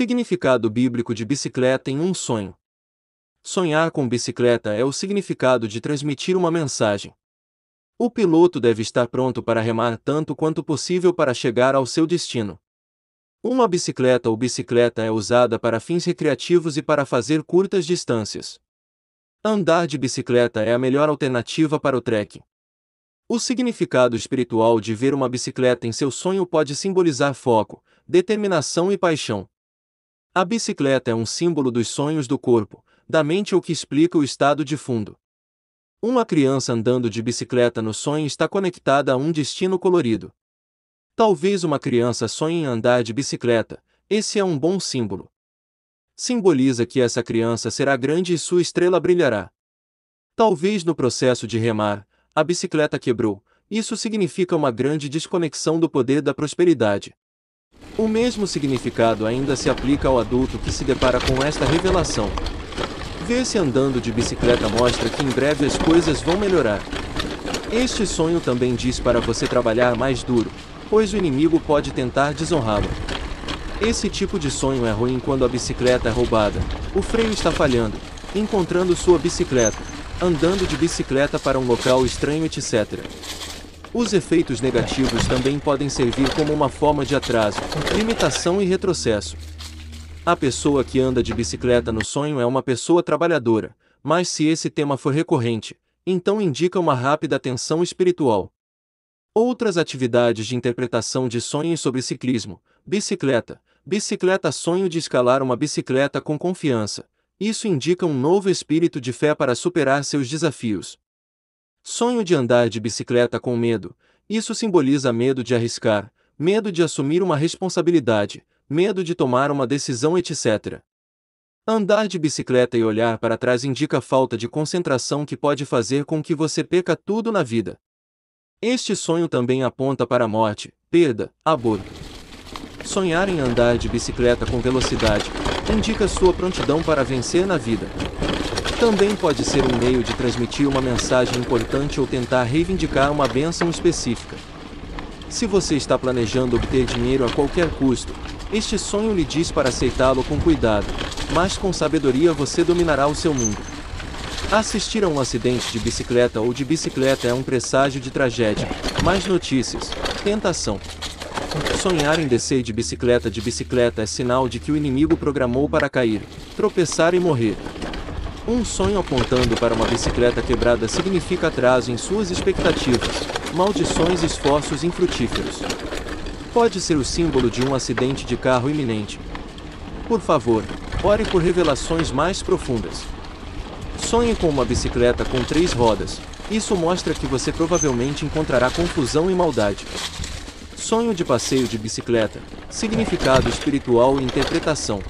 Significado bíblico de bicicleta em um sonho. Sonhar com bicicleta é o significado de transmitir uma mensagem. O piloto deve estar pronto para remar tanto quanto possível para chegar ao seu destino. Uma bicicleta ou bicicleta é usada para fins recreativos e para fazer curtas distâncias. Andar de bicicleta é a melhor alternativa para o trekking. O significado espiritual de ver uma bicicleta em seu sonho pode simbolizar foco, determinação e paixão. A bicicleta é um símbolo dos sonhos do corpo, da mente o que explica o estado de fundo. Uma criança andando de bicicleta no sonho está conectada a um destino colorido. Talvez uma criança sonhe em andar de bicicleta, esse é um bom símbolo. Simboliza que essa criança será grande e sua estrela brilhará. Talvez no processo de remar, a bicicleta quebrou, isso significa uma grande desconexão do poder da prosperidade. O mesmo significado ainda se aplica ao adulto que se depara com esta revelação. Ver-se andando de bicicleta mostra que em breve as coisas vão melhorar. Este sonho também diz para você trabalhar mais duro, pois o inimigo pode tentar desonrá-lo. Esse tipo de sonho é ruim quando a bicicleta é roubada, o freio está falhando, encontrando sua bicicleta, andando de bicicleta para um local estranho, etc. Os efeitos negativos também podem servir como uma forma de atraso, limitação e retrocesso. A pessoa que anda de bicicleta no sonho é uma pessoa trabalhadora, mas se esse tema for recorrente, então indica uma rápida atenção espiritual. Outras atividades de interpretação de sonhos sobre ciclismo, bicicleta, bicicleta sonho de escalar uma bicicleta com confiança. Isso indica um novo espírito de fé para superar seus desafios. Sonho de andar de bicicleta com medo. Isso simboliza medo de arriscar, medo de assumir uma responsabilidade, medo de tomar uma decisão, etc. Andar de bicicleta e olhar para trás indica falta de concentração que pode fazer com que você perca tudo na vida. Este sonho também aponta para a morte, perda, aborto. Sonhar em andar de bicicleta com velocidade indica sua prontidão para vencer na vida. Também pode ser um meio de transmitir uma mensagem importante ou tentar reivindicar uma bênção específica. Se você está planejando obter dinheiro a qualquer custo, este sonho lhe diz para aceitá-lo com cuidado, mas com sabedoria você dominará o seu mundo. Assistir a um acidente de bicicleta ou de bicicleta é um presságio de tragédia. Mais notícias. Tentação. Sonhar em descer de bicicleta de bicicleta é sinal de que o inimigo programou para cair, tropeçar e morrer. Um sonho apontando para uma bicicleta quebrada significa atraso em suas expectativas, maldições e esforços infrutíferos. Pode ser o símbolo de um acidente de carro iminente. Por favor, ore por revelações mais profundas. Sonhe com uma bicicleta com três rodas. Isso mostra que você provavelmente encontrará confusão e maldade. Sonho de passeio de bicicleta, significado espiritual e interpretação.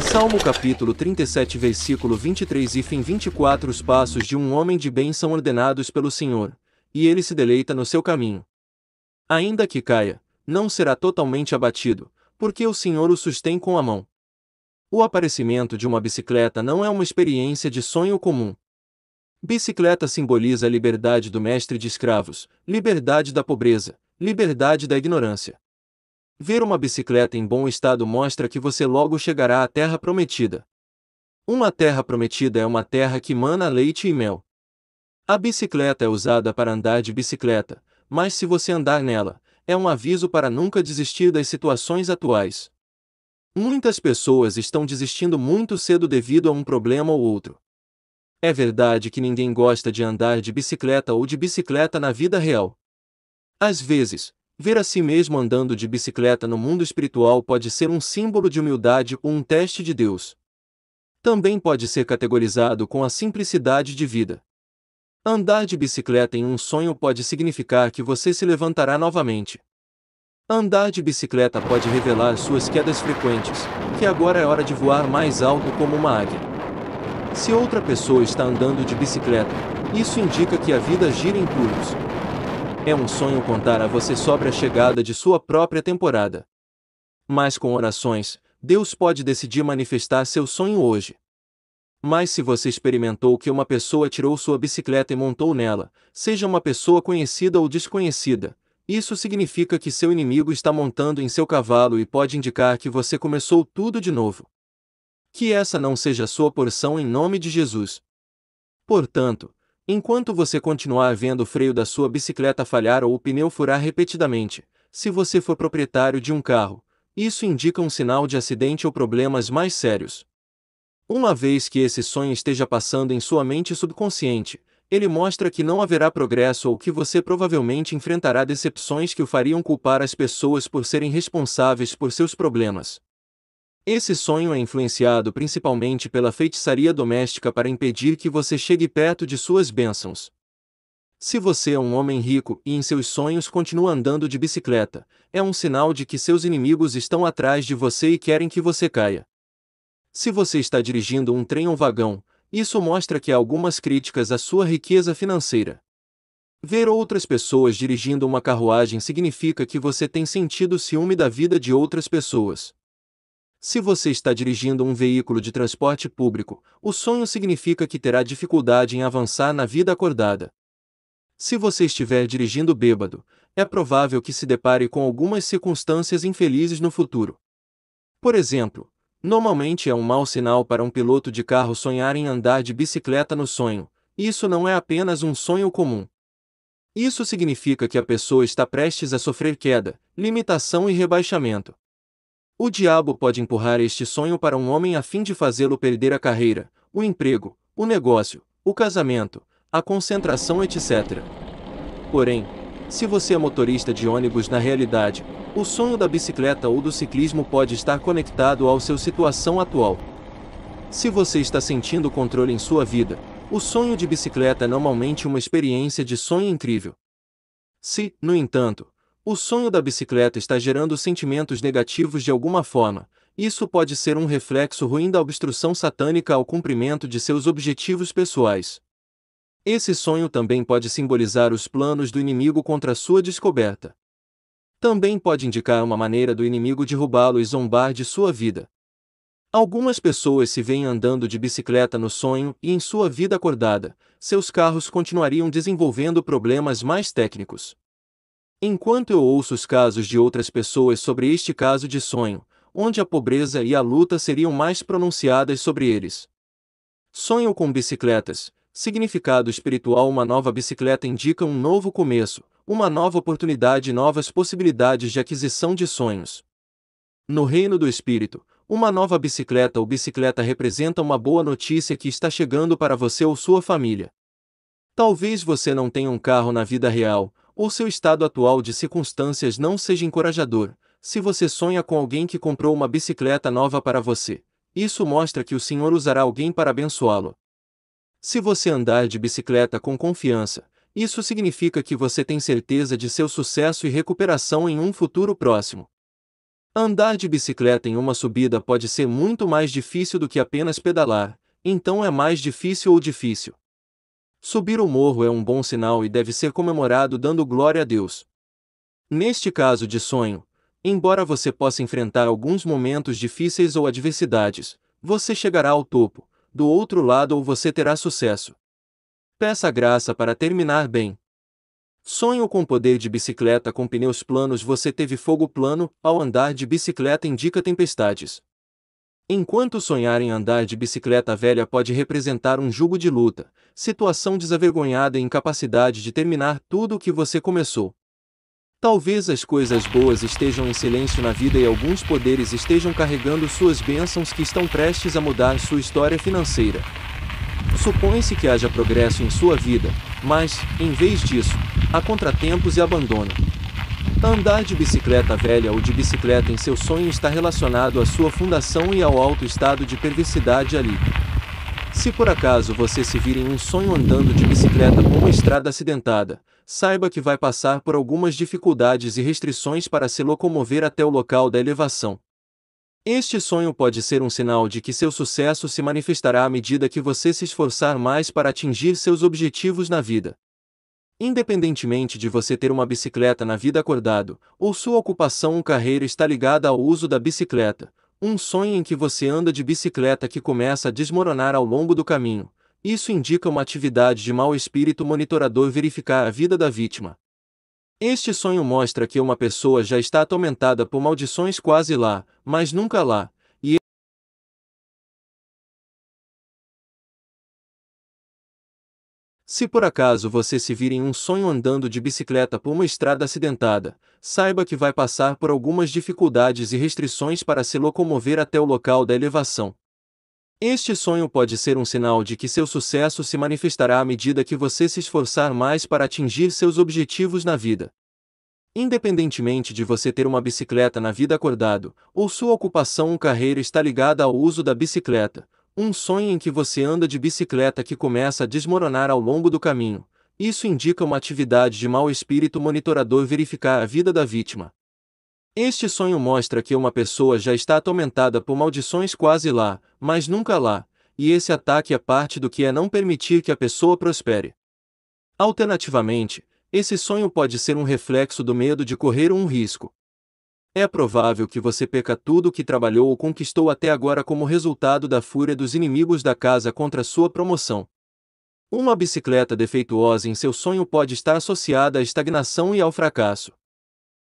Salmo capítulo 37 versículo 23 e fim 24 Os passos de um homem de bem são ordenados pelo Senhor, e ele se deleita no seu caminho. Ainda que caia, não será totalmente abatido, porque o Senhor o sustém com a mão. O aparecimento de uma bicicleta não é uma experiência de sonho comum. Bicicleta simboliza a liberdade do mestre de escravos, liberdade da pobreza, liberdade da ignorância. Ver uma bicicleta em bom estado mostra que você logo chegará à Terra Prometida. Uma terra prometida é uma terra que mana leite e mel. A bicicleta é usada para andar de bicicleta, mas se você andar nela, é um aviso para nunca desistir das situações atuais. Muitas pessoas estão desistindo muito cedo devido a um problema ou outro. É verdade que ninguém gosta de andar de bicicleta ou de bicicleta na vida real. Às vezes, Ver a si mesmo andando de bicicleta no mundo espiritual pode ser um símbolo de humildade ou um teste de Deus. Também pode ser categorizado com a simplicidade de vida. Andar de bicicleta em um sonho pode significar que você se levantará novamente. Andar de bicicleta pode revelar suas quedas frequentes, que agora é hora de voar mais alto como uma águia. Se outra pessoa está andando de bicicleta, isso indica que a vida gira em pulos, é um sonho contar a você sobre a chegada de sua própria temporada. Mas com orações, Deus pode decidir manifestar seu sonho hoje. Mas se você experimentou que uma pessoa tirou sua bicicleta e montou nela, seja uma pessoa conhecida ou desconhecida, isso significa que seu inimigo está montando em seu cavalo e pode indicar que você começou tudo de novo. Que essa não seja sua porção em nome de Jesus. Portanto, Enquanto você continuar vendo o freio da sua bicicleta falhar ou o pneu furar repetidamente, se você for proprietário de um carro, isso indica um sinal de acidente ou problemas mais sérios. Uma vez que esse sonho esteja passando em sua mente subconsciente, ele mostra que não haverá progresso ou que você provavelmente enfrentará decepções que o fariam culpar as pessoas por serem responsáveis por seus problemas. Esse sonho é influenciado principalmente pela feitiçaria doméstica para impedir que você chegue perto de suas bênçãos. Se você é um homem rico e em seus sonhos continua andando de bicicleta, é um sinal de que seus inimigos estão atrás de você e querem que você caia. Se você está dirigindo um trem ou vagão, isso mostra que há algumas críticas à sua riqueza financeira. Ver outras pessoas dirigindo uma carruagem significa que você tem sentido ciúme da vida de outras pessoas. Se você está dirigindo um veículo de transporte público, o sonho significa que terá dificuldade em avançar na vida acordada. Se você estiver dirigindo bêbado, é provável que se depare com algumas circunstâncias infelizes no futuro. Por exemplo, normalmente é um mau sinal para um piloto de carro sonhar em andar de bicicleta no sonho, isso não é apenas um sonho comum. Isso significa que a pessoa está prestes a sofrer queda, limitação e rebaixamento. O diabo pode empurrar este sonho para um homem a fim de fazê-lo perder a carreira, o emprego, o negócio, o casamento, a concentração, etc. Porém, se você é motorista de ônibus na realidade, o sonho da bicicleta ou do ciclismo pode estar conectado ao seu situação atual. Se você está sentindo controle em sua vida, o sonho de bicicleta é normalmente uma experiência de sonho incrível. Se, no entanto, o sonho da bicicleta está gerando sentimentos negativos de alguma forma. Isso pode ser um reflexo ruim da obstrução satânica ao cumprimento de seus objetivos pessoais. Esse sonho também pode simbolizar os planos do inimigo contra sua descoberta. Também pode indicar uma maneira do inimigo derrubá-lo e zombar de sua vida. Algumas pessoas se veem andando de bicicleta no sonho e em sua vida acordada, seus carros continuariam desenvolvendo problemas mais técnicos. Enquanto eu ouço os casos de outras pessoas sobre este caso de sonho, onde a pobreza e a luta seriam mais pronunciadas sobre eles. Sonho com bicicletas. Significado espiritual: Uma nova bicicleta indica um novo começo, uma nova oportunidade e novas possibilidades de aquisição de sonhos. No reino do espírito, uma nova bicicleta ou bicicleta representa uma boa notícia que está chegando para você ou sua família. Talvez você não tenha um carro na vida real, ou seu estado atual de circunstâncias não seja encorajador, se você sonha com alguém que comprou uma bicicleta nova para você, isso mostra que o Senhor usará alguém para abençoá-lo. Se você andar de bicicleta com confiança, isso significa que você tem certeza de seu sucesso e recuperação em um futuro próximo. Andar de bicicleta em uma subida pode ser muito mais difícil do que apenas pedalar, então é mais difícil ou difícil. Subir o morro é um bom sinal e deve ser comemorado dando glória a Deus. Neste caso de sonho, embora você possa enfrentar alguns momentos difíceis ou adversidades, você chegará ao topo, do outro lado ou você terá sucesso. Peça graça para terminar bem. Sonho com poder de bicicleta com pneus planos você teve fogo plano, ao andar de bicicleta indica tempestades. Enquanto sonhar em andar de bicicleta velha pode representar um jugo de luta, situação desavergonhada e incapacidade de terminar tudo o que você começou. Talvez as coisas boas estejam em silêncio na vida e alguns poderes estejam carregando suas bênçãos que estão prestes a mudar sua história financeira. Supõe-se que haja progresso em sua vida, mas, em vez disso, há contratempos e abandono. Andar de bicicleta velha ou de bicicleta em seu sonho está relacionado à sua fundação e ao alto estado de perversidade ali. Se por acaso você se vir em um sonho andando de bicicleta por uma estrada acidentada, saiba que vai passar por algumas dificuldades e restrições para se locomover até o local da elevação. Este sonho pode ser um sinal de que seu sucesso se manifestará à medida que você se esforçar mais para atingir seus objetivos na vida. Independentemente de você ter uma bicicleta na vida acordado, ou sua ocupação ou carreira está ligada ao uso da bicicleta, um sonho em que você anda de bicicleta que começa a desmoronar ao longo do caminho, isso indica uma atividade de mau espírito monitorador verificar a vida da vítima. Este sonho mostra que uma pessoa já está atormentada por maldições quase lá, mas nunca lá, Se por acaso você se vir em um sonho andando de bicicleta por uma estrada acidentada, saiba que vai passar por algumas dificuldades e restrições para se locomover até o local da elevação. Este sonho pode ser um sinal de que seu sucesso se manifestará à medida que você se esforçar mais para atingir seus objetivos na vida. Independentemente de você ter uma bicicleta na vida acordado, ou sua ocupação ou carreira está ligada ao uso da bicicleta, um sonho em que você anda de bicicleta que começa a desmoronar ao longo do caminho. Isso indica uma atividade de mau espírito monitorador verificar a vida da vítima. Este sonho mostra que uma pessoa já está atormentada por maldições quase lá, mas nunca lá, e esse ataque é parte do que é não permitir que a pessoa prospere. Alternativamente, esse sonho pode ser um reflexo do medo de correr um risco. É provável que você peca tudo o que trabalhou ou conquistou até agora como resultado da fúria dos inimigos da casa contra sua promoção. Uma bicicleta defeituosa em seu sonho pode estar associada à estagnação e ao fracasso.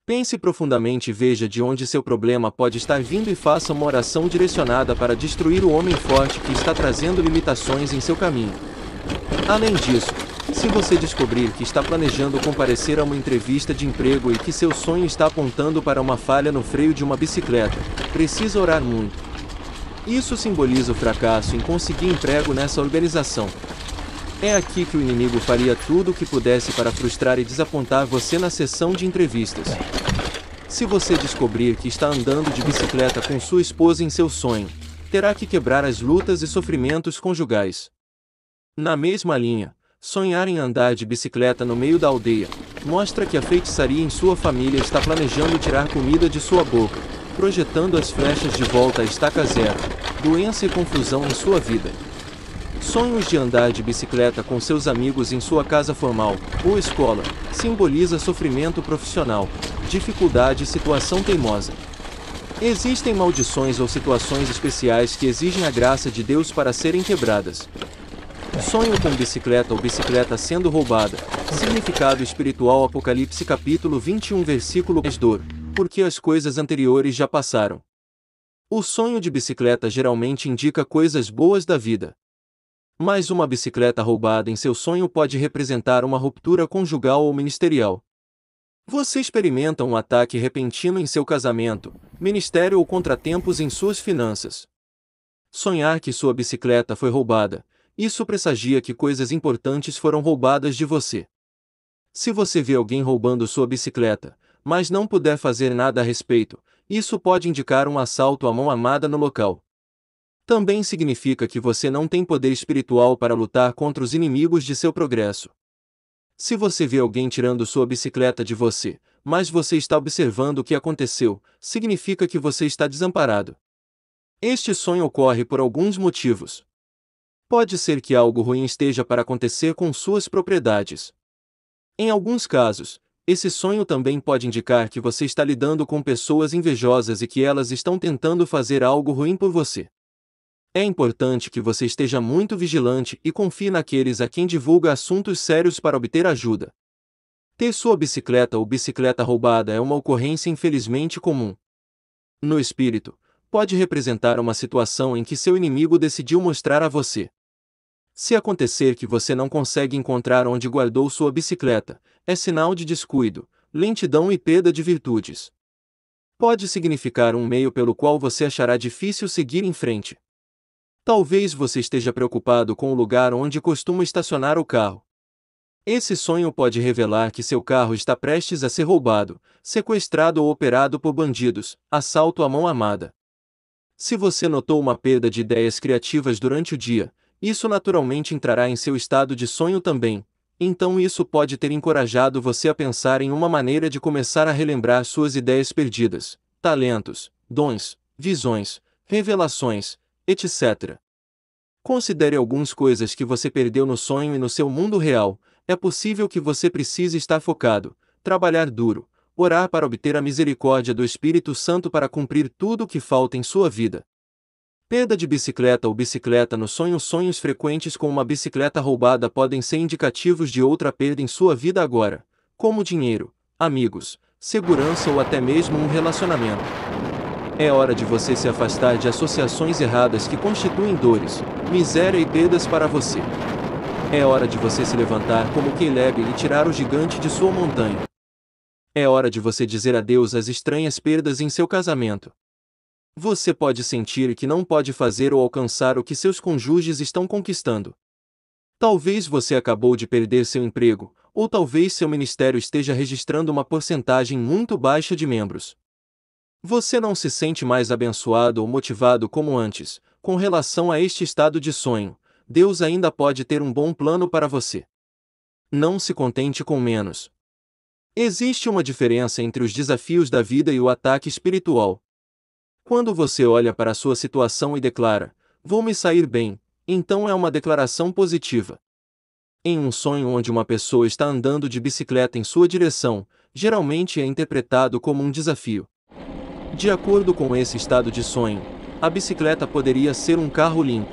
Pense profundamente e veja de onde seu problema pode estar vindo e faça uma oração direcionada para destruir o homem forte que está trazendo limitações em seu caminho. Além disso, se você descobrir que está planejando comparecer a uma entrevista de emprego e que seu sonho está apontando para uma falha no freio de uma bicicleta, precisa orar muito. Isso simboliza o fracasso em conseguir emprego nessa organização. É aqui que o inimigo faria tudo o que pudesse para frustrar e desapontar você na sessão de entrevistas. Se você descobrir que está andando de bicicleta com sua esposa em seu sonho, terá que quebrar as lutas e sofrimentos conjugais. Na mesma linha, Sonhar em andar de bicicleta no meio da aldeia mostra que a feitiçaria em sua família está planejando tirar comida de sua boca, projetando as flechas de volta à estaca zero, doença e confusão em sua vida. Sonhos de andar de bicicleta com seus amigos em sua casa formal ou escola simboliza sofrimento profissional, dificuldade e situação teimosa. Existem maldições ou situações especiais que exigem a graça de Deus para serem quebradas, Sonho com bicicleta ou bicicleta sendo roubada. Significado espiritual Apocalipse capítulo 21 versículo 10 dor. Porque as coisas anteriores já passaram. O sonho de bicicleta geralmente indica coisas boas da vida. Mas uma bicicleta roubada em seu sonho pode representar uma ruptura conjugal ou ministerial. Você experimenta um ataque repentino em seu casamento, ministério ou contratempos em suas finanças. Sonhar que sua bicicleta foi roubada isso pressagia que coisas importantes foram roubadas de você. Se você vê alguém roubando sua bicicleta, mas não puder fazer nada a respeito, isso pode indicar um assalto à mão armada no local. Também significa que você não tem poder espiritual para lutar contra os inimigos de seu progresso. Se você vê alguém tirando sua bicicleta de você, mas você está observando o que aconteceu, significa que você está desamparado. Este sonho ocorre por alguns motivos. Pode ser que algo ruim esteja para acontecer com suas propriedades. Em alguns casos, esse sonho também pode indicar que você está lidando com pessoas invejosas e que elas estão tentando fazer algo ruim por você. É importante que você esteja muito vigilante e confie naqueles a quem divulga assuntos sérios para obter ajuda. Ter sua bicicleta ou bicicleta roubada é uma ocorrência infelizmente comum. No espírito, pode representar uma situação em que seu inimigo decidiu mostrar a você se acontecer que você não consegue encontrar onde guardou sua bicicleta, é sinal de descuido, lentidão e perda de virtudes. Pode significar um meio pelo qual você achará difícil seguir em frente. Talvez você esteja preocupado com o lugar onde costuma estacionar o carro. Esse sonho pode revelar que seu carro está prestes a ser roubado, sequestrado ou operado por bandidos, assalto à mão amada. Se você notou uma perda de ideias criativas durante o dia, isso naturalmente entrará em seu estado de sonho também, então isso pode ter encorajado você a pensar em uma maneira de começar a relembrar suas ideias perdidas, talentos, dons, visões, revelações, etc. Considere algumas coisas que você perdeu no sonho e no seu mundo real. É possível que você precise estar focado, trabalhar duro, orar para obter a misericórdia do Espírito Santo para cumprir tudo o que falta em sua vida. Perda de bicicleta ou bicicleta no sonho Sonhos frequentes com uma bicicleta roubada podem ser indicativos de outra perda em sua vida agora, como dinheiro, amigos, segurança ou até mesmo um relacionamento. É hora de você se afastar de associações erradas que constituem dores, miséria e perdas para você. É hora de você se levantar como Caleb e tirar o gigante de sua montanha. É hora de você dizer adeus às estranhas perdas em seu casamento, você pode sentir que não pode fazer ou alcançar o que seus cônjuges estão conquistando. Talvez você acabou de perder seu emprego, ou talvez seu ministério esteja registrando uma porcentagem muito baixa de membros. Você não se sente mais abençoado ou motivado como antes. Com relação a este estado de sonho, Deus ainda pode ter um bom plano para você. Não se contente com menos. Existe uma diferença entre os desafios da vida e o ataque espiritual, quando você olha para a sua situação e declara, vou me sair bem, então é uma declaração positiva. Em um sonho onde uma pessoa está andando de bicicleta em sua direção, geralmente é interpretado como um desafio. De acordo com esse estado de sonho, a bicicleta poderia ser um carro limpo.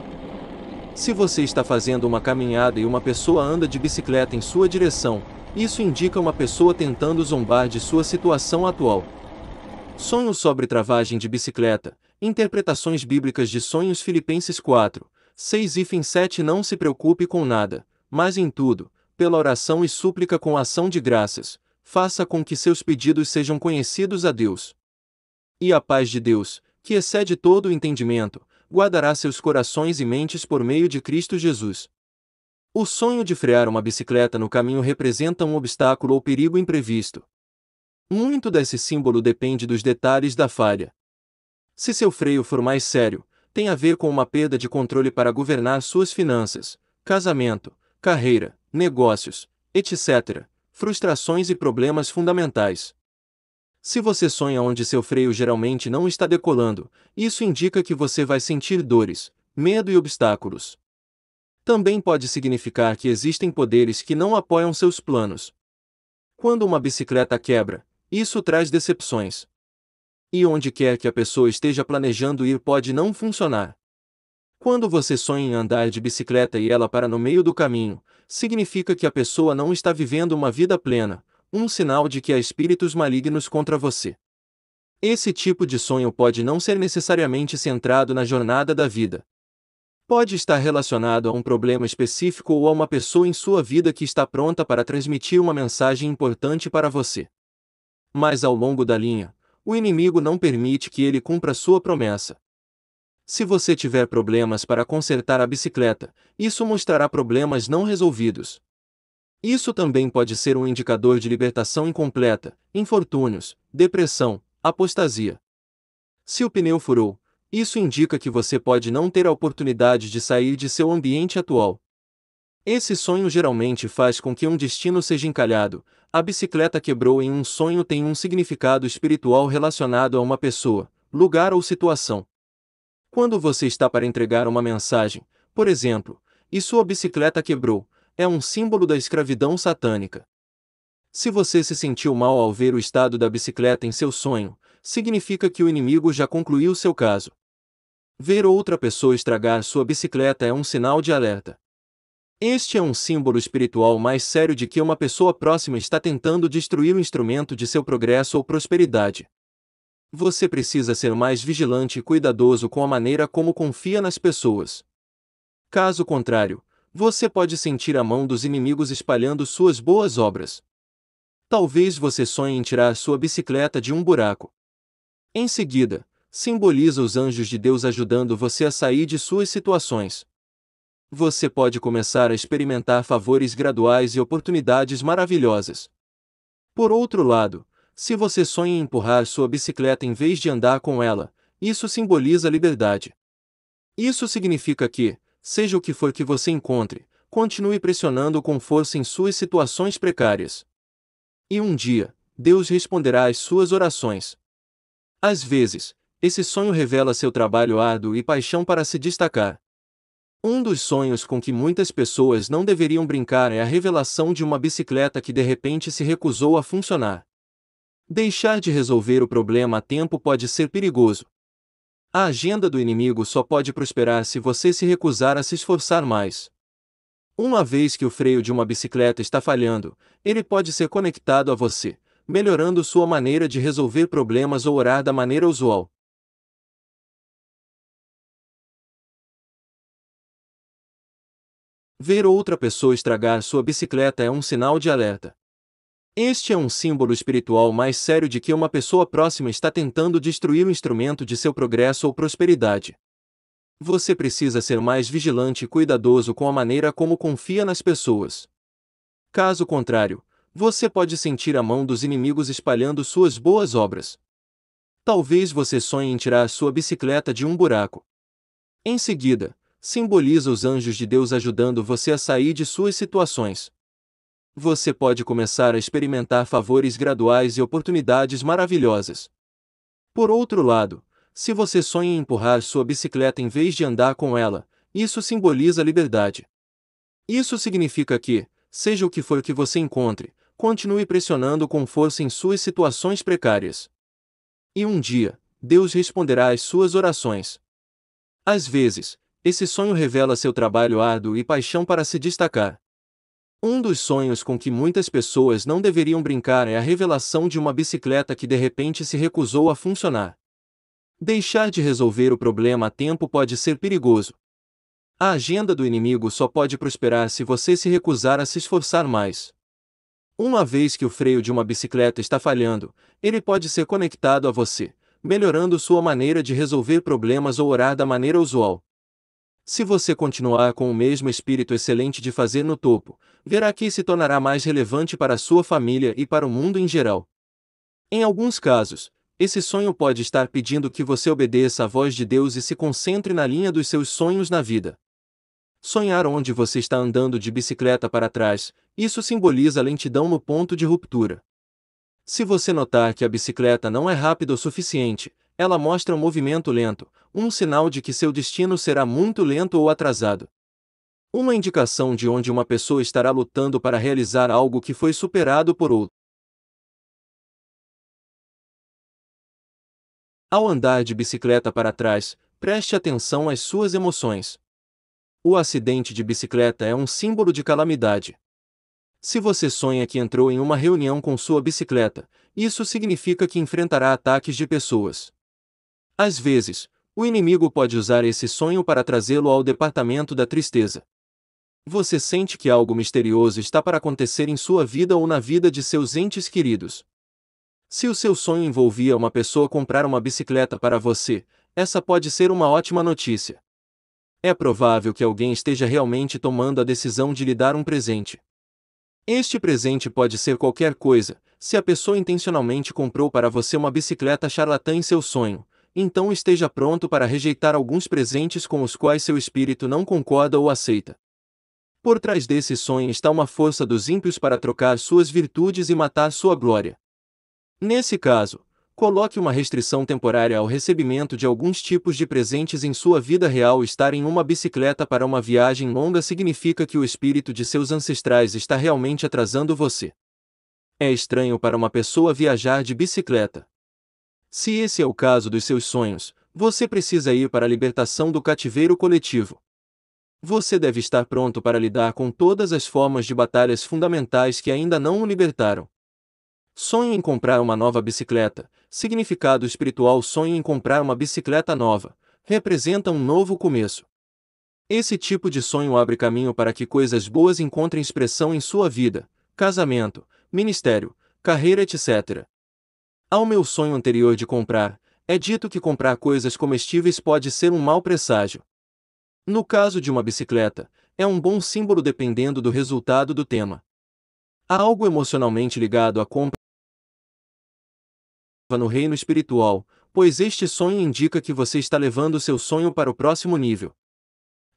Se você está fazendo uma caminhada e uma pessoa anda de bicicleta em sua direção, isso indica uma pessoa tentando zombar de sua situação atual. Sonhos sobre travagem de bicicleta, interpretações bíblicas de sonhos Filipenses 4, 6 e 7 Não se preocupe com nada, mas em tudo, pela oração e súplica com ação de graças, faça com que seus pedidos sejam conhecidos a Deus. E a paz de Deus, que excede todo o entendimento, guardará seus corações e mentes por meio de Cristo Jesus. O sonho de frear uma bicicleta no caminho representa um obstáculo ou perigo imprevisto, muito desse símbolo depende dos detalhes da falha. Se seu freio for mais sério, tem a ver com uma perda de controle para governar suas finanças, casamento, carreira, negócios, etc., frustrações e problemas fundamentais. Se você sonha onde seu freio geralmente não está decolando, isso indica que você vai sentir dores, medo e obstáculos. Também pode significar que existem poderes que não apoiam seus planos. Quando uma bicicleta quebra, isso traz decepções. E onde quer que a pessoa esteja planejando ir pode não funcionar. Quando você sonha em andar de bicicleta e ela para no meio do caminho, significa que a pessoa não está vivendo uma vida plena, um sinal de que há espíritos malignos contra você. Esse tipo de sonho pode não ser necessariamente centrado na jornada da vida. Pode estar relacionado a um problema específico ou a uma pessoa em sua vida que está pronta para transmitir uma mensagem importante para você mas ao longo da linha, o inimigo não permite que ele cumpra sua promessa. Se você tiver problemas para consertar a bicicleta, isso mostrará problemas não resolvidos. Isso também pode ser um indicador de libertação incompleta, infortúnios, depressão, apostasia. Se o pneu furou, isso indica que você pode não ter a oportunidade de sair de seu ambiente atual. Esse sonho geralmente faz com que um destino seja encalhado, a bicicleta quebrou em um sonho tem um significado espiritual relacionado a uma pessoa, lugar ou situação. Quando você está para entregar uma mensagem, por exemplo, e sua bicicleta quebrou, é um símbolo da escravidão satânica. Se você se sentiu mal ao ver o estado da bicicleta em seu sonho, significa que o inimigo já concluiu seu caso. Ver outra pessoa estragar sua bicicleta é um sinal de alerta. Este é um símbolo espiritual mais sério de que uma pessoa próxima está tentando destruir o instrumento de seu progresso ou prosperidade. Você precisa ser mais vigilante e cuidadoso com a maneira como confia nas pessoas. Caso contrário, você pode sentir a mão dos inimigos espalhando suas boas obras. Talvez você sonhe em tirar sua bicicleta de um buraco. Em seguida, simboliza os anjos de Deus ajudando você a sair de suas situações você pode começar a experimentar favores graduais e oportunidades maravilhosas. Por outro lado, se você sonha em empurrar sua bicicleta em vez de andar com ela, isso simboliza liberdade. Isso significa que, seja o que for que você encontre, continue pressionando com força em suas situações precárias. E um dia, Deus responderá às suas orações. Às vezes, esse sonho revela seu trabalho árduo e paixão para se destacar. Um dos sonhos com que muitas pessoas não deveriam brincar é a revelação de uma bicicleta que de repente se recusou a funcionar. Deixar de resolver o problema a tempo pode ser perigoso. A agenda do inimigo só pode prosperar se você se recusar a se esforçar mais. Uma vez que o freio de uma bicicleta está falhando, ele pode ser conectado a você, melhorando sua maneira de resolver problemas ou orar da maneira usual. Ver outra pessoa estragar sua bicicleta é um sinal de alerta. Este é um símbolo espiritual mais sério de que uma pessoa próxima está tentando destruir o instrumento de seu progresso ou prosperidade. Você precisa ser mais vigilante e cuidadoso com a maneira como confia nas pessoas. Caso contrário, você pode sentir a mão dos inimigos espalhando suas boas obras. Talvez você sonhe em tirar sua bicicleta de um buraco. Em seguida, simboliza os anjos de Deus ajudando você a sair de suas situações. Você pode começar a experimentar favores graduais e oportunidades maravilhosas. Por outro lado, se você sonha em empurrar sua bicicleta em vez de andar com ela, isso simboliza liberdade. Isso significa que, seja o que for que você encontre, continue pressionando com força em suas situações precárias. E um dia, Deus responderá às suas orações. Às vezes, esse sonho revela seu trabalho árduo e paixão para se destacar. Um dos sonhos com que muitas pessoas não deveriam brincar é a revelação de uma bicicleta que de repente se recusou a funcionar. Deixar de resolver o problema a tempo pode ser perigoso. A agenda do inimigo só pode prosperar se você se recusar a se esforçar mais. Uma vez que o freio de uma bicicleta está falhando, ele pode ser conectado a você, melhorando sua maneira de resolver problemas ou orar da maneira usual. Se você continuar com o mesmo espírito excelente de fazer no topo, verá que se tornará mais relevante para sua família e para o mundo em geral. Em alguns casos, esse sonho pode estar pedindo que você obedeça à voz de Deus e se concentre na linha dos seus sonhos na vida. Sonhar onde você está andando de bicicleta para trás, isso simboliza lentidão no ponto de ruptura. Se você notar que a bicicleta não é rápida o suficiente, ela mostra um movimento lento, um sinal de que seu destino será muito lento ou atrasado. Uma indicação de onde uma pessoa estará lutando para realizar algo que foi superado por outro. Ao andar de bicicleta para trás, preste atenção às suas emoções. O acidente de bicicleta é um símbolo de calamidade. Se você sonha que entrou em uma reunião com sua bicicleta, isso significa que enfrentará ataques de pessoas. Às vezes, o inimigo pode usar esse sonho para trazê-lo ao departamento da tristeza. Você sente que algo misterioso está para acontecer em sua vida ou na vida de seus entes queridos. Se o seu sonho envolvia uma pessoa comprar uma bicicleta para você, essa pode ser uma ótima notícia. É provável que alguém esteja realmente tomando a decisão de lhe dar um presente. Este presente pode ser qualquer coisa, se a pessoa intencionalmente comprou para você uma bicicleta charlatã em seu sonho, então esteja pronto para rejeitar alguns presentes com os quais seu espírito não concorda ou aceita. Por trás desse sonho está uma força dos ímpios para trocar suas virtudes e matar sua glória. Nesse caso, coloque uma restrição temporária ao recebimento de alguns tipos de presentes em sua vida real. Estar em uma bicicleta para uma viagem longa significa que o espírito de seus ancestrais está realmente atrasando você. É estranho para uma pessoa viajar de bicicleta, se esse é o caso dos seus sonhos, você precisa ir para a libertação do cativeiro coletivo. Você deve estar pronto para lidar com todas as formas de batalhas fundamentais que ainda não o libertaram. Sonho em comprar uma nova bicicleta. Significado espiritual: sonho em comprar uma bicicleta nova. Representa um novo começo. Esse tipo de sonho abre caminho para que coisas boas encontrem expressão em sua vida: casamento, ministério, carreira, etc. Ao meu sonho anterior de comprar, é dito que comprar coisas comestíveis pode ser um mau presságio. No caso de uma bicicleta, é um bom símbolo dependendo do resultado do tema. Há algo emocionalmente ligado à compra no reino espiritual, pois este sonho indica que você está levando seu sonho para o próximo nível.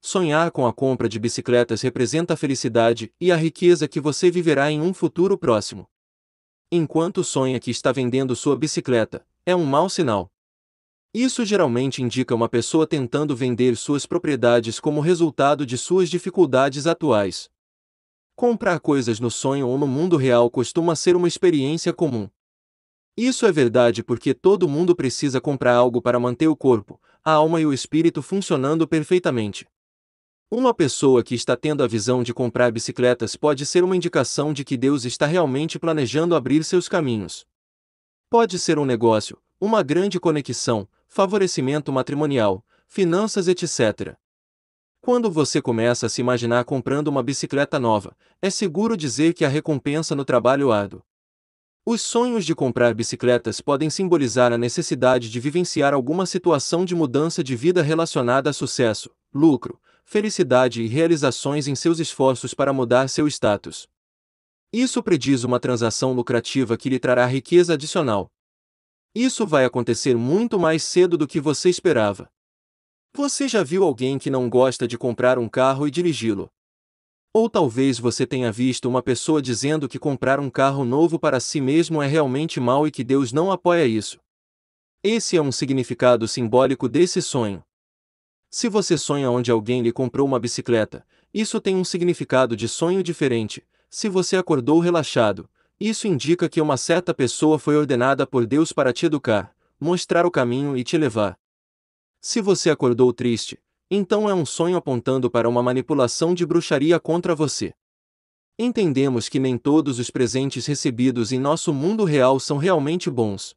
Sonhar com a compra de bicicletas representa a felicidade e a riqueza que você viverá em um futuro próximo enquanto sonha que está vendendo sua bicicleta, é um mau sinal. Isso geralmente indica uma pessoa tentando vender suas propriedades como resultado de suas dificuldades atuais. Comprar coisas no sonho ou no mundo real costuma ser uma experiência comum. Isso é verdade porque todo mundo precisa comprar algo para manter o corpo, a alma e o espírito funcionando perfeitamente. Uma pessoa que está tendo a visão de comprar bicicletas pode ser uma indicação de que Deus está realmente planejando abrir seus caminhos. Pode ser um negócio, uma grande conexão, favorecimento matrimonial, finanças, etc. Quando você começa a se imaginar comprando uma bicicleta nova, é seguro dizer que a recompensa no trabalho é árduo. Os sonhos de comprar bicicletas podem simbolizar a necessidade de vivenciar alguma situação de mudança de vida relacionada a sucesso, lucro, felicidade e realizações em seus esforços para mudar seu status. Isso prediz uma transação lucrativa que lhe trará riqueza adicional. Isso vai acontecer muito mais cedo do que você esperava. Você já viu alguém que não gosta de comprar um carro e dirigi-lo? Ou talvez você tenha visto uma pessoa dizendo que comprar um carro novo para si mesmo é realmente mal e que Deus não apoia isso. Esse é um significado simbólico desse sonho. Se você sonha onde alguém lhe comprou uma bicicleta, isso tem um significado de sonho diferente. Se você acordou relaxado, isso indica que uma certa pessoa foi ordenada por Deus para te educar, mostrar o caminho e te levar. Se você acordou triste, então é um sonho apontando para uma manipulação de bruxaria contra você. Entendemos que nem todos os presentes recebidos em nosso mundo real são realmente bons.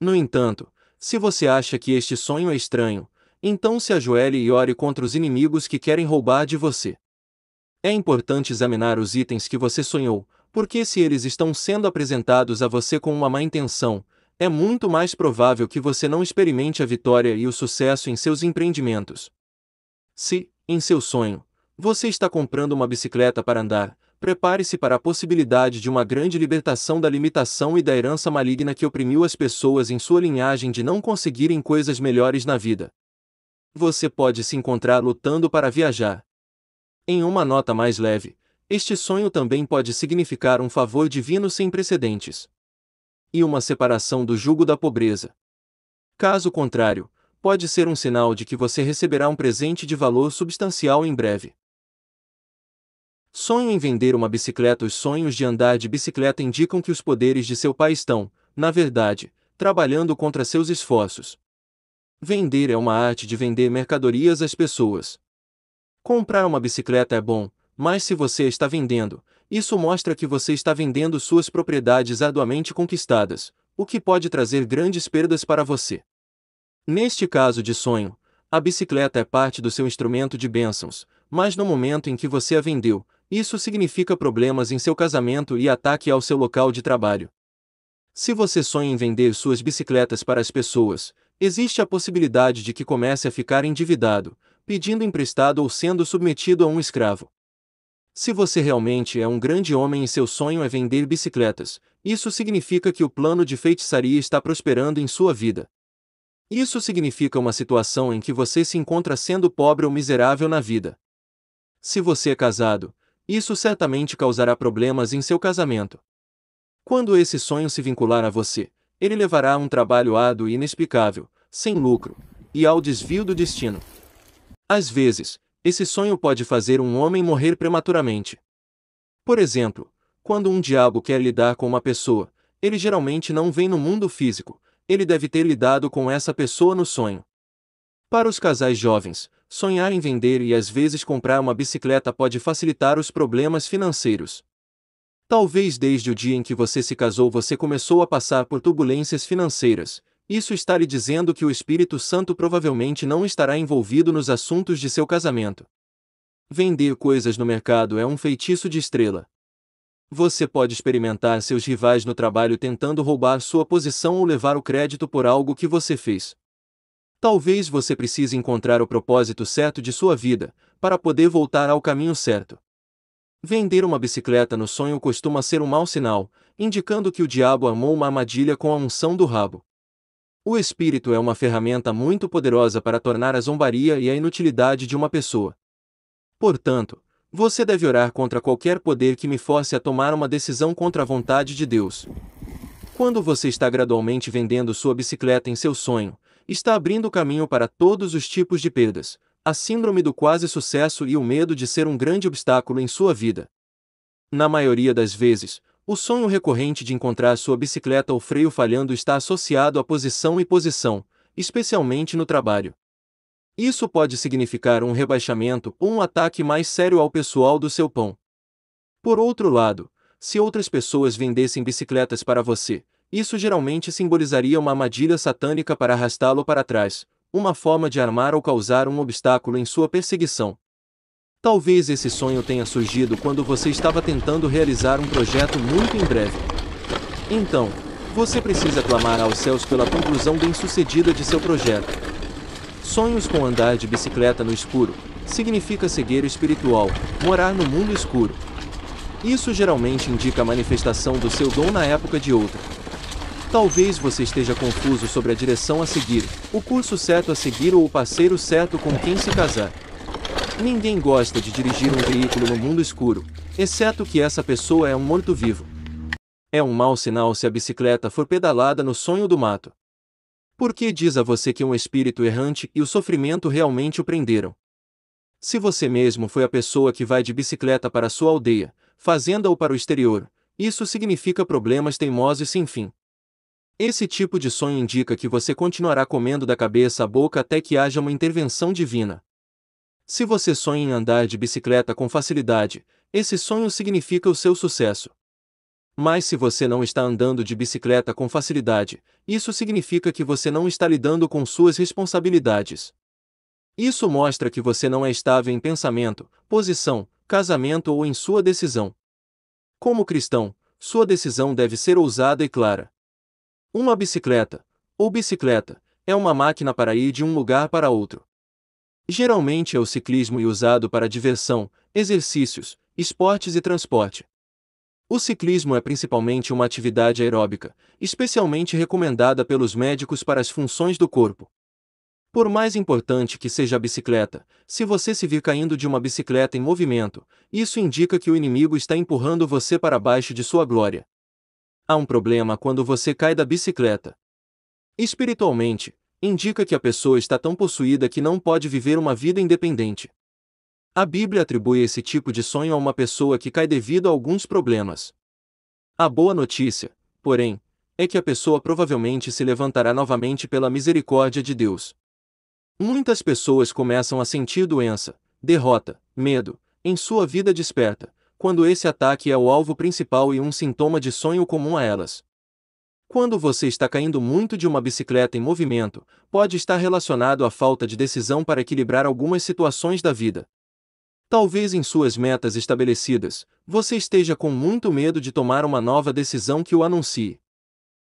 No entanto, se você acha que este sonho é estranho, então se ajoelhe e ore contra os inimigos que querem roubar de você. É importante examinar os itens que você sonhou, porque se eles estão sendo apresentados a você com uma má intenção, é muito mais provável que você não experimente a vitória e o sucesso em seus empreendimentos. Se, em seu sonho, você está comprando uma bicicleta para andar, prepare-se para a possibilidade de uma grande libertação da limitação e da herança maligna que oprimiu as pessoas em sua linhagem de não conseguirem coisas melhores na vida. Você pode se encontrar lutando para viajar. Em uma nota mais leve, este sonho também pode significar um favor divino sem precedentes e uma separação do jugo da pobreza. Caso contrário, pode ser um sinal de que você receberá um presente de valor substancial em breve. Sonho em vender uma bicicleta. Os sonhos de andar de bicicleta indicam que os poderes de seu pai estão, na verdade, trabalhando contra seus esforços. Vender é uma arte de vender mercadorias às pessoas. Comprar uma bicicleta é bom, mas se você está vendendo, isso mostra que você está vendendo suas propriedades arduamente conquistadas, o que pode trazer grandes perdas para você. Neste caso de sonho, a bicicleta é parte do seu instrumento de bênçãos, mas no momento em que você a vendeu, isso significa problemas em seu casamento e ataque ao seu local de trabalho. Se você sonha em vender suas bicicletas para as pessoas, Existe a possibilidade de que comece a ficar endividado, pedindo emprestado ou sendo submetido a um escravo. Se você realmente é um grande homem e seu sonho é vender bicicletas, isso significa que o plano de feitiçaria está prosperando em sua vida. Isso significa uma situação em que você se encontra sendo pobre ou miserável na vida. Se você é casado, isso certamente causará problemas em seu casamento. Quando esse sonho se vincular a você, ele levará a um trabalho árduo e inexplicável, sem lucro, e ao desvio do destino. Às vezes, esse sonho pode fazer um homem morrer prematuramente. Por exemplo, quando um diabo quer lidar com uma pessoa, ele geralmente não vem no mundo físico, ele deve ter lidado com essa pessoa no sonho. Para os casais jovens, sonhar em vender e às vezes comprar uma bicicleta pode facilitar os problemas financeiros. Talvez desde o dia em que você se casou você começou a passar por turbulências financeiras. Isso está lhe dizendo que o Espírito Santo provavelmente não estará envolvido nos assuntos de seu casamento. Vender coisas no mercado é um feitiço de estrela. Você pode experimentar seus rivais no trabalho tentando roubar sua posição ou levar o crédito por algo que você fez. Talvez você precise encontrar o propósito certo de sua vida, para poder voltar ao caminho certo. Vender uma bicicleta no sonho costuma ser um mau sinal, indicando que o diabo armou uma armadilha com a unção do rabo. O espírito é uma ferramenta muito poderosa para tornar a zombaria e a inutilidade de uma pessoa. Portanto, você deve orar contra qualquer poder que me force a tomar uma decisão contra a vontade de Deus. Quando você está gradualmente vendendo sua bicicleta em seu sonho, está abrindo caminho para todos os tipos de perdas, a síndrome do quase sucesso e o medo de ser um grande obstáculo em sua vida. Na maioria das vezes, o sonho recorrente de encontrar sua bicicleta ou freio falhando está associado à posição e posição, especialmente no trabalho. Isso pode significar um rebaixamento ou um ataque mais sério ao pessoal do seu pão. Por outro lado, se outras pessoas vendessem bicicletas para você, isso geralmente simbolizaria uma armadilha satânica para arrastá-lo para trás, uma forma de armar ou causar um obstáculo em sua perseguição. Talvez esse sonho tenha surgido quando você estava tentando realizar um projeto muito em breve. Então, você precisa clamar aos céus pela conclusão bem-sucedida de seu projeto. Sonhos com andar de bicicleta no escuro significa cegueira espiritual, morar no mundo escuro. Isso geralmente indica a manifestação do seu dom na época de outra. Talvez você esteja confuso sobre a direção a seguir, o curso certo a seguir ou o parceiro certo com quem se casar. Ninguém gosta de dirigir um veículo no mundo escuro, exceto que essa pessoa é um morto-vivo. É um mau sinal se a bicicleta for pedalada no sonho do mato. Por que diz a você que um espírito errante e o sofrimento realmente o prenderam? Se você mesmo foi a pessoa que vai de bicicleta para sua aldeia, fazenda ou para o exterior, isso significa problemas teimosos sem fim. Esse tipo de sonho indica que você continuará comendo da cabeça à boca até que haja uma intervenção divina. Se você sonha em andar de bicicleta com facilidade, esse sonho significa o seu sucesso. Mas se você não está andando de bicicleta com facilidade, isso significa que você não está lidando com suas responsabilidades. Isso mostra que você não é estável em pensamento, posição, casamento ou em sua decisão. Como cristão, sua decisão deve ser ousada e clara. Uma bicicleta, ou bicicleta, é uma máquina para ir de um lugar para outro. Geralmente é o ciclismo e usado para diversão, exercícios, esportes e transporte. O ciclismo é principalmente uma atividade aeróbica, especialmente recomendada pelos médicos para as funções do corpo. Por mais importante que seja a bicicleta, se você se vir caindo de uma bicicleta em movimento, isso indica que o inimigo está empurrando você para baixo de sua glória há um problema quando você cai da bicicleta. Espiritualmente, indica que a pessoa está tão possuída que não pode viver uma vida independente. A Bíblia atribui esse tipo de sonho a uma pessoa que cai devido a alguns problemas. A boa notícia, porém, é que a pessoa provavelmente se levantará novamente pela misericórdia de Deus. Muitas pessoas começam a sentir doença, derrota, medo, em sua vida desperta, quando esse ataque é o alvo principal e um sintoma de sonho comum a elas. Quando você está caindo muito de uma bicicleta em movimento, pode estar relacionado à falta de decisão para equilibrar algumas situações da vida. Talvez em suas metas estabelecidas, você esteja com muito medo de tomar uma nova decisão que o anuncie.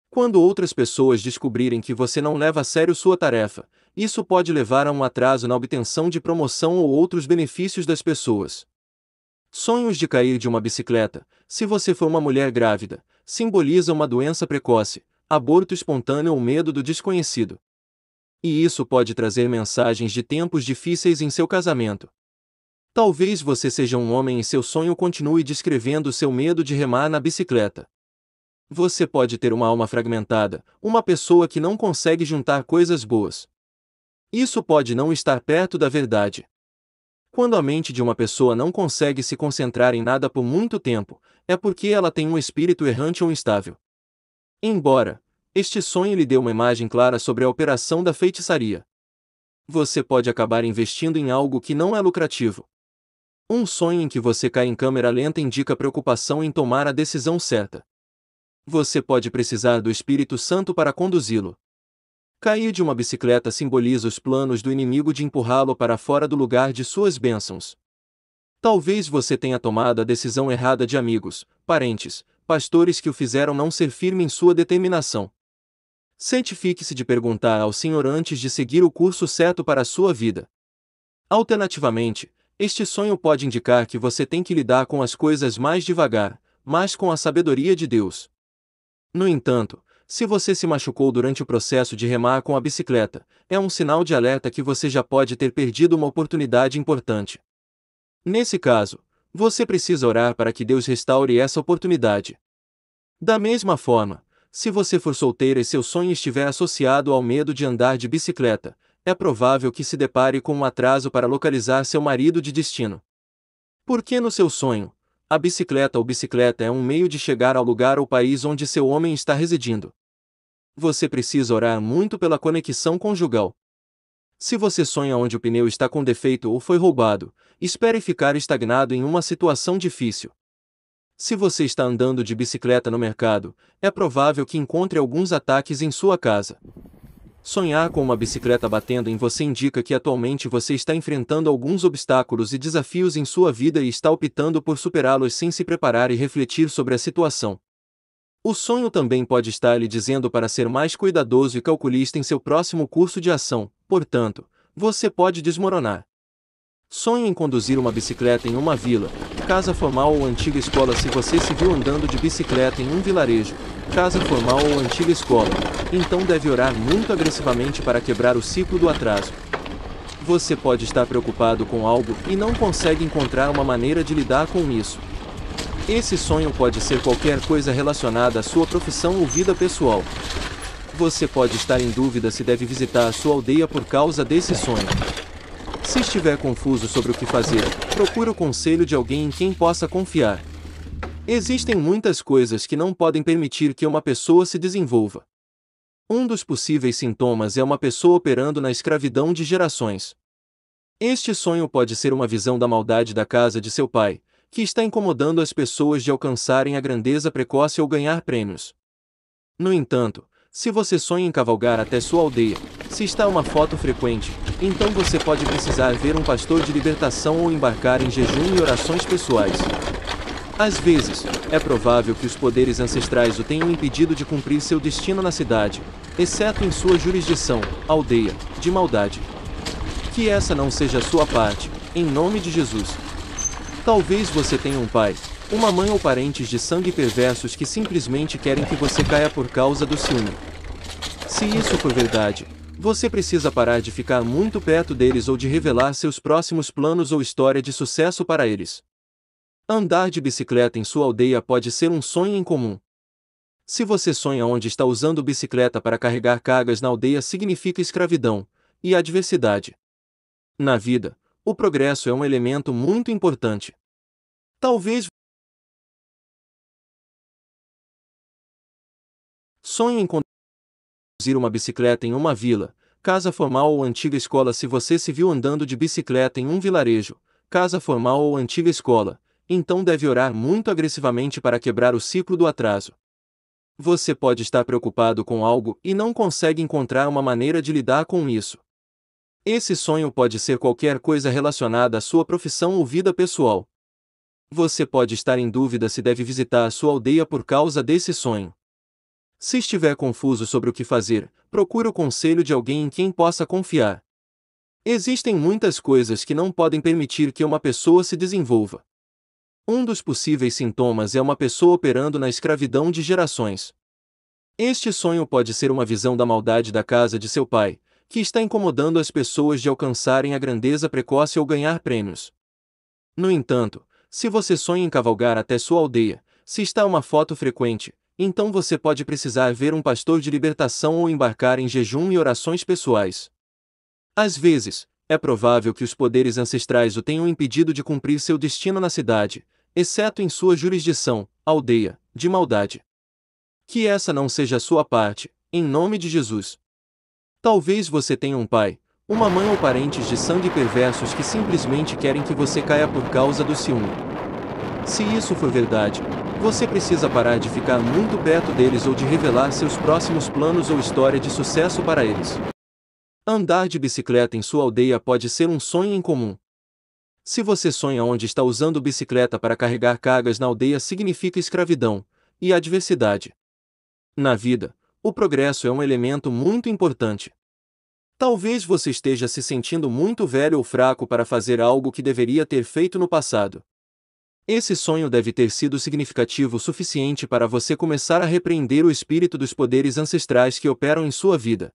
Quando outras pessoas descobrirem que você não leva a sério sua tarefa, isso pode levar a um atraso na obtenção de promoção ou outros benefícios das pessoas. Sonhos de cair de uma bicicleta, se você for uma mulher grávida, simboliza uma doença precoce, aborto espontâneo ou medo do desconhecido. E isso pode trazer mensagens de tempos difíceis em seu casamento. Talvez você seja um homem e seu sonho continue descrevendo seu medo de remar na bicicleta. Você pode ter uma alma fragmentada, uma pessoa que não consegue juntar coisas boas. Isso pode não estar perto da verdade. Quando a mente de uma pessoa não consegue se concentrar em nada por muito tempo, é porque ela tem um espírito errante ou instável. Embora, este sonho lhe dê uma imagem clara sobre a operação da feitiçaria. Você pode acabar investindo em algo que não é lucrativo. Um sonho em que você cai em câmera lenta indica preocupação em tomar a decisão certa. Você pode precisar do Espírito Santo para conduzi-lo. Cair de uma bicicleta simboliza os planos do inimigo de empurrá-lo para fora do lugar de suas bênçãos. Talvez você tenha tomado a decisão errada de amigos, parentes, pastores que o fizeram não ser firme em sua determinação. Certifique-se de perguntar ao Senhor antes de seguir o curso certo para a sua vida. Alternativamente, este sonho pode indicar que você tem que lidar com as coisas mais devagar, mas com a sabedoria de Deus. No entanto, se você se machucou durante o processo de remar com a bicicleta, é um sinal de alerta que você já pode ter perdido uma oportunidade importante. Nesse caso, você precisa orar para que Deus restaure essa oportunidade. Da mesma forma, se você for solteira e seu sonho estiver associado ao medo de andar de bicicleta, é provável que se depare com um atraso para localizar seu marido de destino. Porque no seu sonho, a bicicleta ou bicicleta é um meio de chegar ao lugar ou país onde seu homem está residindo você precisa orar muito pela conexão conjugal. Se você sonha onde o pneu está com defeito ou foi roubado, espere ficar estagnado em uma situação difícil. Se você está andando de bicicleta no mercado, é provável que encontre alguns ataques em sua casa. Sonhar com uma bicicleta batendo em você indica que atualmente você está enfrentando alguns obstáculos e desafios em sua vida e está optando por superá-los sem se preparar e refletir sobre a situação. O sonho também pode estar lhe dizendo para ser mais cuidadoso e calculista em seu próximo curso de ação, portanto, você pode desmoronar. Sonho em conduzir uma bicicleta em uma vila, casa formal ou antiga escola se você se viu andando de bicicleta em um vilarejo, casa formal ou antiga escola, então deve orar muito agressivamente para quebrar o ciclo do atraso. Você pode estar preocupado com algo e não consegue encontrar uma maneira de lidar com isso. Esse sonho pode ser qualquer coisa relacionada à sua profissão ou vida pessoal. Você pode estar em dúvida se deve visitar a sua aldeia por causa desse sonho. Se estiver confuso sobre o que fazer, procure o conselho de alguém em quem possa confiar. Existem muitas coisas que não podem permitir que uma pessoa se desenvolva. Um dos possíveis sintomas é uma pessoa operando na escravidão de gerações. Este sonho pode ser uma visão da maldade da casa de seu pai, que está incomodando as pessoas de alcançarem a grandeza precoce ou ganhar prêmios. No entanto, se você sonha em cavalgar até sua aldeia, se está uma foto frequente, então você pode precisar ver um pastor de libertação ou embarcar em jejum e orações pessoais. Às vezes, é provável que os poderes ancestrais o tenham impedido de cumprir seu destino na cidade, exceto em sua jurisdição, aldeia, de maldade. Que essa não seja a sua parte, em nome de Jesus. Talvez você tenha um pai, uma mãe ou parentes de sangue perversos que simplesmente querem que você caia por causa do ciúme. Se isso for verdade, você precisa parar de ficar muito perto deles ou de revelar seus próximos planos ou história de sucesso para eles. Andar de bicicleta em sua aldeia pode ser um sonho em comum. Se você sonha onde está usando bicicleta para carregar cargas na aldeia significa escravidão e adversidade. Na vida, o progresso é um elemento muito importante. Talvez sonhe em conduzir uma bicicleta em uma vila, casa formal ou antiga escola se você se viu andando de bicicleta em um vilarejo, casa formal ou antiga escola, então deve orar muito agressivamente para quebrar o ciclo do atraso. Você pode estar preocupado com algo e não consegue encontrar uma maneira de lidar com isso. Esse sonho pode ser qualquer coisa relacionada à sua profissão ou vida pessoal, você pode estar em dúvida se deve visitar a sua aldeia por causa desse sonho. Se estiver confuso sobre o que fazer, procure o conselho de alguém em quem possa confiar. Existem muitas coisas que não podem permitir que uma pessoa se desenvolva. Um dos possíveis sintomas é uma pessoa operando na escravidão de gerações. Este sonho pode ser uma visão da maldade da casa de seu pai, que está incomodando as pessoas de alcançarem a grandeza precoce ou ganhar prêmios. No entanto, se você sonha em cavalgar até sua aldeia, se está uma foto frequente, então você pode precisar ver um pastor de libertação ou embarcar em jejum e orações pessoais. Às vezes, é provável que os poderes ancestrais o tenham impedido de cumprir seu destino na cidade, exceto em sua jurisdição, aldeia, de maldade. Que essa não seja a sua parte, em nome de Jesus. Talvez você tenha um pai, uma mãe ou parentes de sangue perversos que simplesmente querem que você caia por causa do ciúme. Se isso for verdade, você precisa parar de ficar muito perto deles ou de revelar seus próximos planos ou história de sucesso para eles. Andar de bicicleta em sua aldeia pode ser um sonho em comum. Se você sonha onde está usando bicicleta para carregar cargas na aldeia significa escravidão e adversidade. Na vida, o progresso é um elemento muito importante. Talvez você esteja se sentindo muito velho ou fraco para fazer algo que deveria ter feito no passado. Esse sonho deve ter sido significativo o suficiente para você começar a repreender o espírito dos poderes ancestrais que operam em sua vida.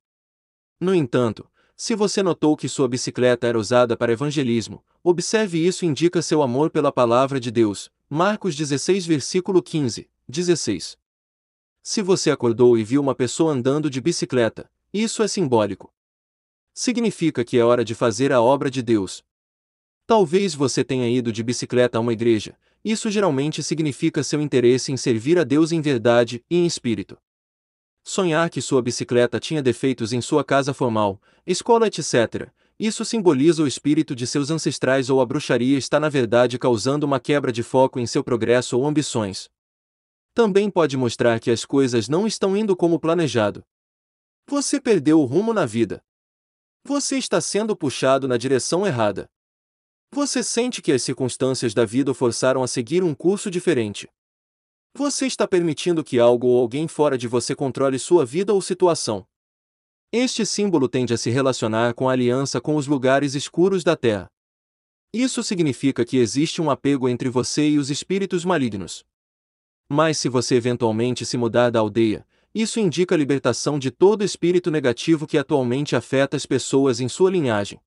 No entanto, se você notou que sua bicicleta era usada para evangelismo, observe isso indica seu amor pela palavra de Deus. Marcos 16, versículo 15, 16. Se você acordou e viu uma pessoa andando de bicicleta, isso é simbólico significa que é hora de fazer a obra de Deus. Talvez você tenha ido de bicicleta a uma igreja, isso geralmente significa seu interesse em servir a Deus em verdade e em espírito. Sonhar que sua bicicleta tinha defeitos em sua casa formal, escola, etc., isso simboliza o espírito de seus ancestrais ou a bruxaria está na verdade causando uma quebra de foco em seu progresso ou ambições. Também pode mostrar que as coisas não estão indo como planejado. Você perdeu o rumo na vida. Você está sendo puxado na direção errada. Você sente que as circunstâncias da vida o forçaram a seguir um curso diferente. Você está permitindo que algo ou alguém fora de você controle sua vida ou situação. Este símbolo tende a se relacionar com a aliança com os lugares escuros da Terra. Isso significa que existe um apego entre você e os espíritos malignos. Mas se você eventualmente se mudar da aldeia, isso indica a libertação de todo espírito negativo que atualmente afeta as pessoas em sua linhagem.